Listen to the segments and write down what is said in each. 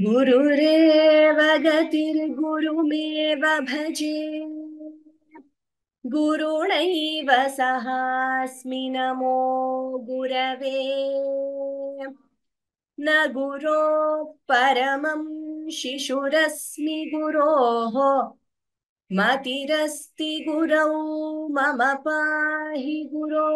गुरुरेव गतिर्गुरुमेव भजे गुरुणैव सहास्मि नमो गुरवे न गुरो परमं शिशुरस्मि गुरोः मतिरस्ति गुरौ मम पाहि गुरो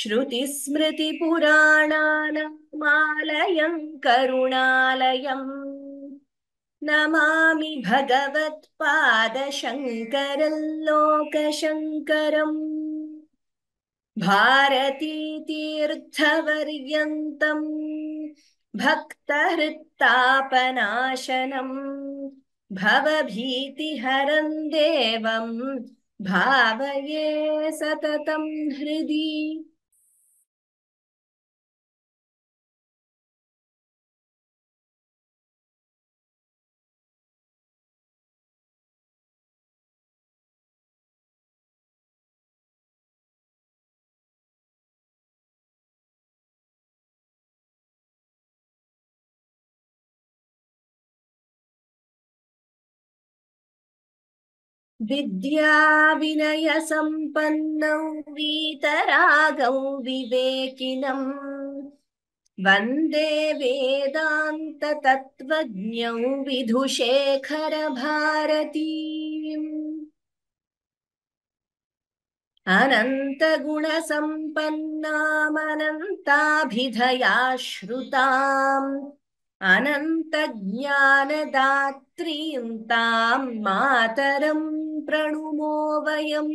श्रुतिस्मृतिपुराणानामालयं करुणालयम् नमामि भगवत्पादशङ्करल्लोकशङ्करम् भारतीतीर्थवर्यन्तम् भक्तहृत्तापनाशनम् भवभीतिहरं देवं भावये सततं हृदि विद्याविनयसम्पन्नौ वीतरागौ विवेकिनम् वन्दे वेदान्ततत्त्वज्ञौ विधुशेखरभारतीम् अनन्तगुणसम्पन्नामनन्ताभिधया श्रुताम् अनन्तज्ञानदात् त्रीं तां मातरं प्रणुमो वयम्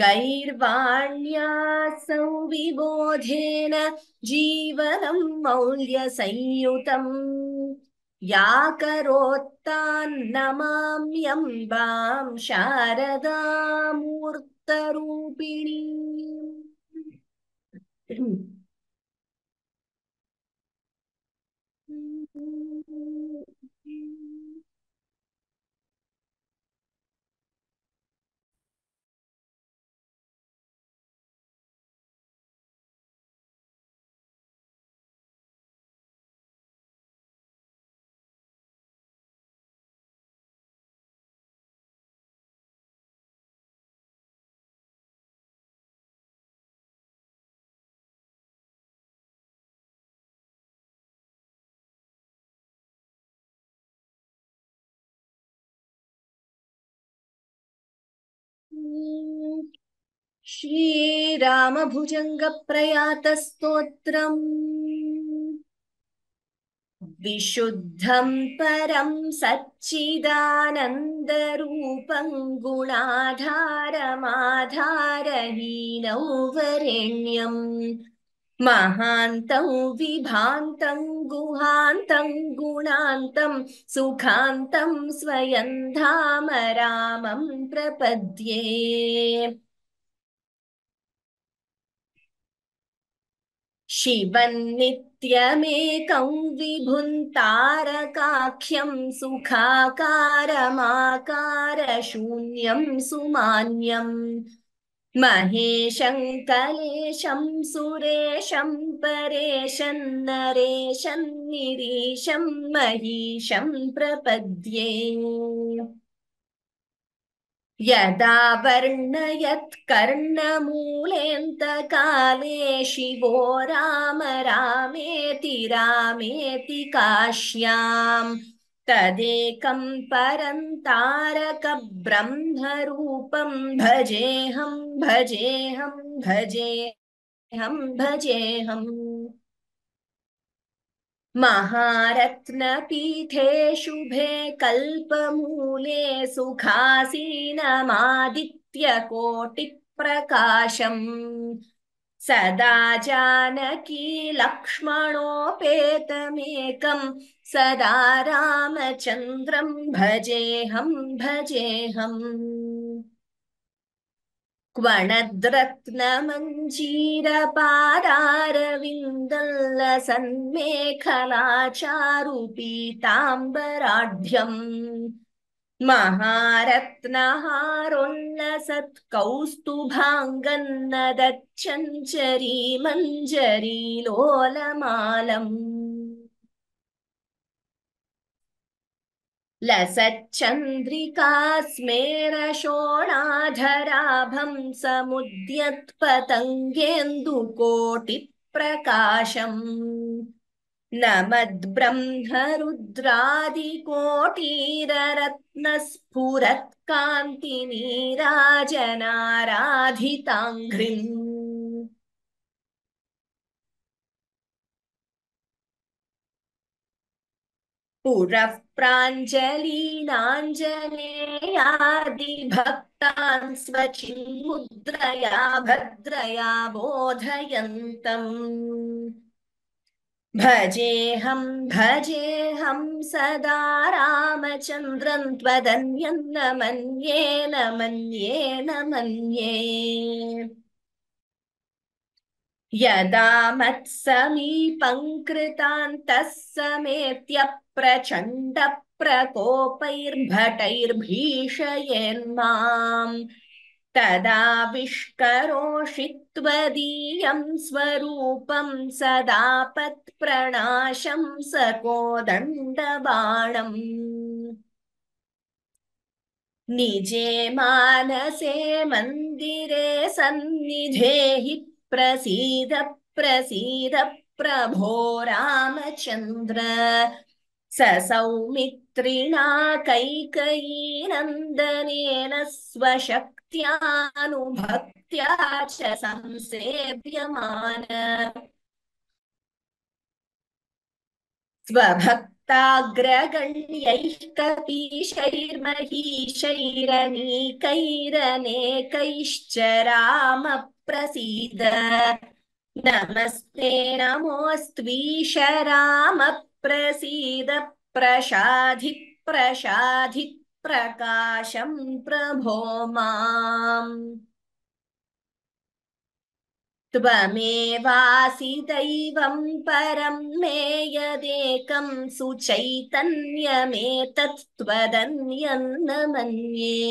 गैर्वाण्यासौ विबोधेन जीवनं मौल्यसंयुतम् या करोत्तान्नमाम्यम्बां शारदामूर्तरूपिणी Thank you. श्रीरामभुजङ्गप्रयातस्तोत्रम् विशुद्धं परं सच्चिदानन्दरूपं गुणाधारमाधारहीनौ वरेण्यम् महान्तं विभान्तं गुहान्तं गुणान्तं सुखान्तं स्वयं धाम रामं प्रपद्ये शिवन्नित्यमेकं सुखाकार शून्यम सुमान्यम् महेशं कलेशं सुरेशं परेशं नरेशं निरीशं महीशं प्रपद्ये यदा वर्णयत्कर्णमूलेऽन्तकाले शिवो राम रामेति रामेति काश्याम् तदेकं परन्तारकब्रह्मरूपं भजेऽहं भजेऽहं भजेऽहं भजेऽहम् महारत्नपीठे शुभे कल्पमूले प्रकाशम सदा जानकी लक्ष्मणोपेतमेकम् सदा रामचन्द्रम् भजेऽहम् भजेऽहम् क्वणद्रत्नमञ्जीरपारारविन्दल्लसन्मेखलाचारुपीताम्बराढ्यम् महारत्नहारोल्लसत्कौस्तुभाङ्गन्नदच्छञ्जरी मञ्जरी लोलमालम् लसच्चन्द्रिका स्मेरशोणाधराभं समुद्यत्पतङ्गेन्दुकोटिप्रकाशम् न मद्ब्रह्मरुद्रादिकोटीररत्नस्फुरत्कान्तिनीराजनाराधिताङ्घ्रिम् पुरः प्राञ्जलीनाञ्जनेयादिभक्तान् भद्रया बोधयन्तम् भजेऽहं भजेऽहं सदा रामचन्द्रं त्वदन्यं न मन्ये न मन्ये न मन्ये यदा मत्समीपङ्कृतान्तः समेत्य प्रचण्डप्रकोपैर्भटैर्भीषयेन्माम् तदा विष्करोषि त्वदीयम् स्वरूपम् सदा सकोदण्डबाणम् निजे मानसे मन्दिरे सन्निधेहि प्रसीद प्रसीद प्रभो रामचन्द्र स सौमित्रिणा कैकैनन्दनेन स्वशक्त्यानुभक्त्या च संसेव्यमान स्वभक्ताग्रगण्यैः रामप्रसीद नमस्ते नमोऽस्त्वीश राम प्रसीद प्रशाधि प्रशाधि प्रकाशं प्रभो मेवासी त्वमेवासि दैवं परं मे यदेकं सुचैतन्यमेतत्त्वदन्यन्न मन्ये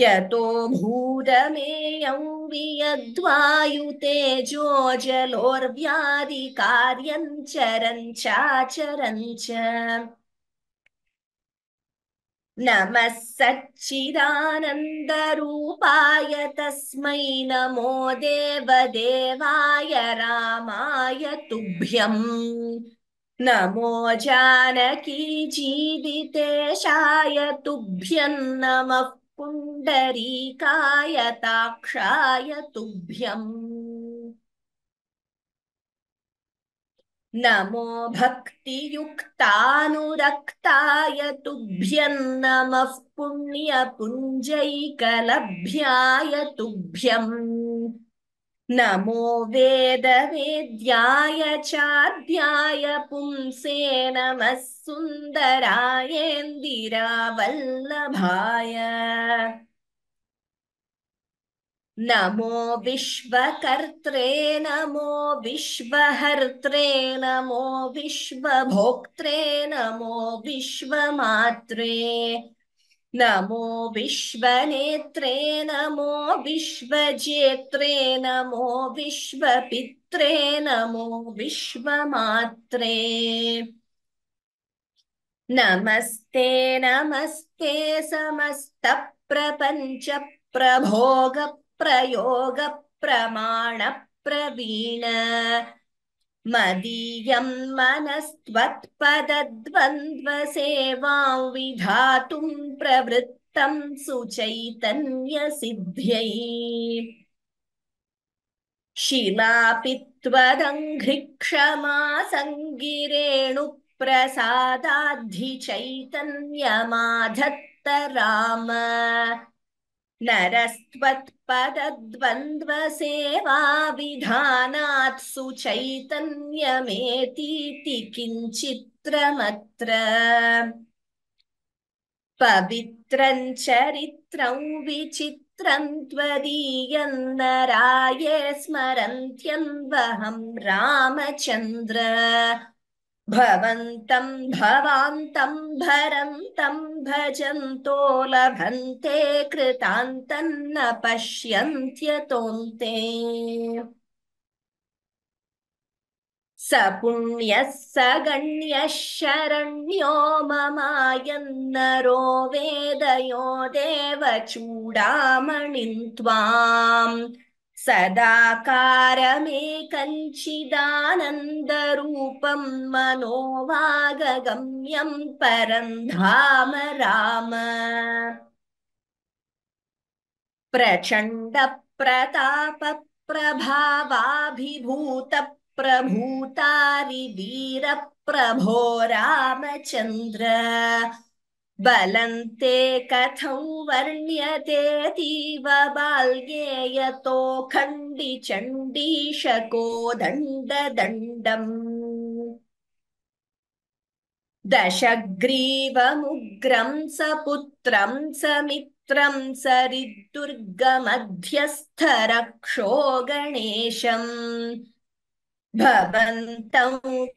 यतो भूतमेयंवियद्वायुतेजो जलोर्व्याधिकार्यं चरं चाचरं च नमः सच्चिदानन्दरूपाय तस्मै नमो देवदेवाय रामाय तुभ्यम् नमो जानकी जीवितेशाय तुभ्यं नमः पुण्डरीकाय ताक्षाय तुभ्यम् नमो भक्तियुक्तानुरक्ताय तुभ्यं नमः पुण्यपुञ्जैकलभ्याय तुभ्यम् नमो वेदवेद्याय चाध्याय पुंसे नमः सुन्दरायेन्दिरावल्लभाय नमो विश्वकर्त्रे नमो विश्वहर्त्रे नमो विश्वभोक्त्रे नमो विश्वमात्रे नमो विश्वनेत्रे नमो विश्वजेत्रे नमो विश्वपित्रे नमो विश्वमात्रे नमस्ते नमस्ते प्रपंच प्रभोग प्रयोग प्रमाण प्रवीण मदीयं मनस्त्वत्पदद्वन्द्वसेवां विधातुं प्रवृत्तं सुचैतन्यसिद्ध्यै शिलापि त्वदङ्घ्रिक्षमासङ्गिरेणुप्रसादाद्धि राम नरस्त्वत्पदद्वन्द्वसेवाविधानात् सुचैतन्यमेतीति किञ्चित्रमत्र पवित्रम् चरित्रं विचित्रं त्वदीयन्नराये स्मरन्त्यन्वहं रामचन्द्र भवन्तं भवान्तं भरं भजन्तो लभन्ते कृतान्तन्न पश्यन्त्यतोऽन्ते स पुण्यः स गण्यः शरण्यो ममायन्नरो वेदयो देवचूडामणिं त्वाम् सदाकारमेकञ्चिदानन्दरूपं मनोवागगम्यं परं धाम राम प्रचण्डप्रतापप्रभावाभिभूतप्रभूतारिवीरप्रभो रामचन्द्र कथं वर्ण्यते तीव बाल्ये यतो चण्डीशको दण्डदण्डम् दशग्रीवमुग्रं स पुत्रम् समित्रम् स रिद्दुर्गमध्यस्थ गणेशम् भवन्तं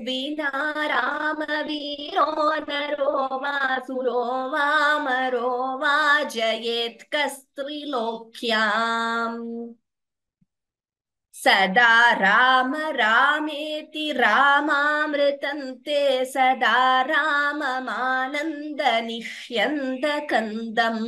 विना रामवीरो नरो वा सुरो वामरो वा जयेत् कस्त्रिलोक्याम् सदा राम रामेति रामामृतं सदा राममानन्दनिष्यन्दकन्दम्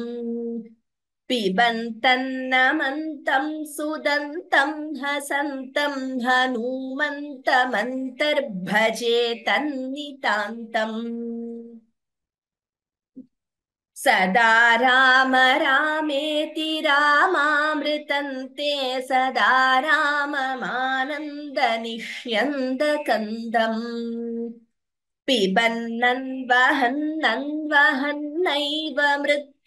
पिबन्तन्नमन्तं सुदन्तं हसन्तं हनूमन्तमन्तर्भजे तन्नितान्तम् सदा राम रामेति रामामृतन्ते सदा राममानन्दनिष्यन्दकन्दम् पिबन्नन्वहन्नन्वहन्नैव मृत्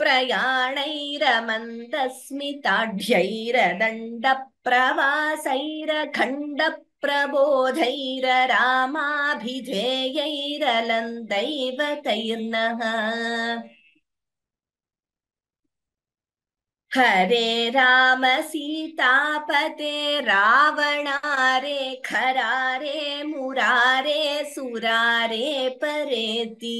प्रयाणैरमन्दस्मिताढ्यैरदण्ड प्रवासैरखण्डप्रबोधैररामाभिधेयैरलन्दैव तैर्नः हरे रामसीतापते रावणारे खरारे मुरारे सुरारे परेति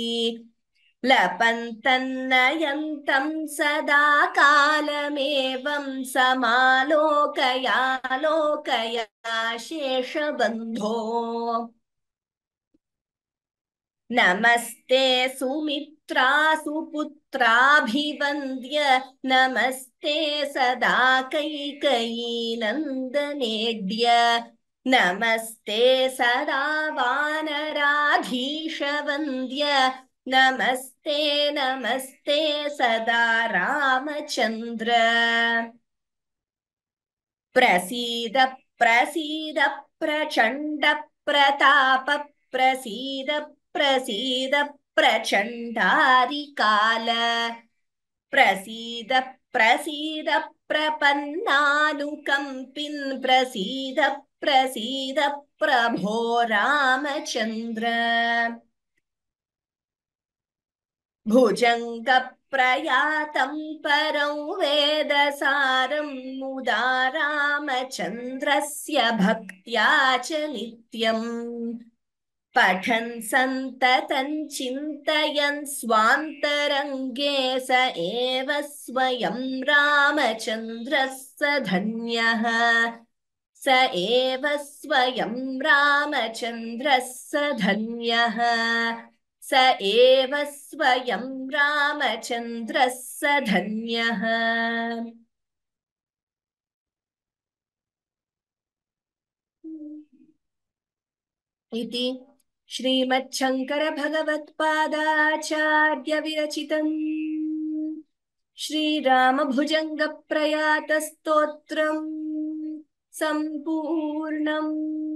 लपन्तन्नयन्तं सदा कालमेवं समालोकयालोकया शेषबन्धो नमस्ते सुमित्रा सुपुत्राभिवन्द्य नमस्ते सदा कैकैनन्दनेड्य नमस्ते सदा वानराधीशवन्द्य नमस्ते नमस्ते सदा रामचन्द्र प्रसीद प्रसीद प्रचण्ड प्रताप प्रसीद प्रसीद प्रचण्डारिकाल प्रसीद प्रसीद प्रपन्नानुकम्पिन् प्रसीद प्रसीद प्रभो रामचन्द्र भुजङ्गप्रयातम् परं वेदसारं मुदा रामचन्द्रस्य भक्त्या च नित्यम् पठन् सन्ततं चिन्तयन् स्वान्तरङ्गे स एव स्वयं रामचन्द्रः धन्यः स एव स्वयं रामचन्द्रः धन्यः स एव स्वयं रामचन्द्रः स धन्यः इति श्रीमच्छङ्करभगवत्पादाचार्यविरचितम् श्रीरामभुजङ्गप्रयातस्तोत्रम् सम्पूर्णम्